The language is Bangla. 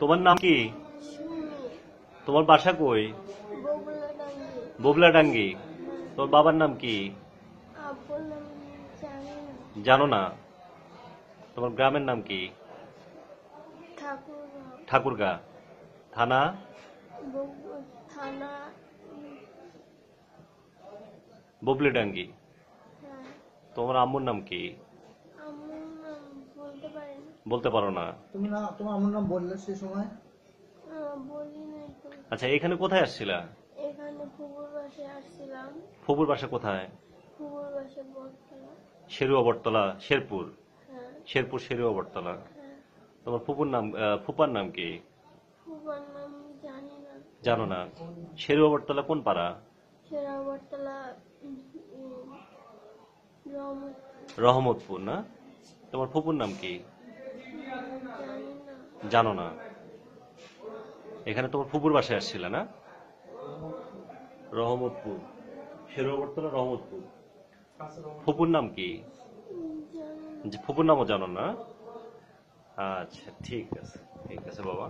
তোমার নাম কি তোমার বাসা কই ববলাডাঙ্গি তোর বাবার নাম কি জানো না তোমার গ্রামের নাম কি ঠাকুরগা থানা ববলিডাঙ্গি তোমার আম্মুর নাম কি বলতে পারো না তুমি না তোমার আমার নাম বললে সেই সময় আচ্ছা এখানে কোথায় আসছিলা এখানে ফুপুর আসছিলাম ফুপুর বাসা কোথায় ফুপুর বাসা বটতলা শেরুয়া বটতলা শেরপুর হ্যাঁ। শেরপুর শেরুয়া বটতলা হ্যাঁ। তোমার ফুপুর নাম ফুপার নাম কি ফুপার নাম জানি না জানো না শেরুয়া বটতলা কোন পাড়া শেরুয়া বটতলা রহমতপুর না তোমার ফুপুর নাম কি জানো না এখানে তোমার ফুপুর বাসায় আসছিলে না রহমতপুর শেরবর্তলা রহমতপুর ফুপুর নাম কি ফুপুর নামও জানো না আচ্ছা ঠিক আছে ঠিক আছে বাবা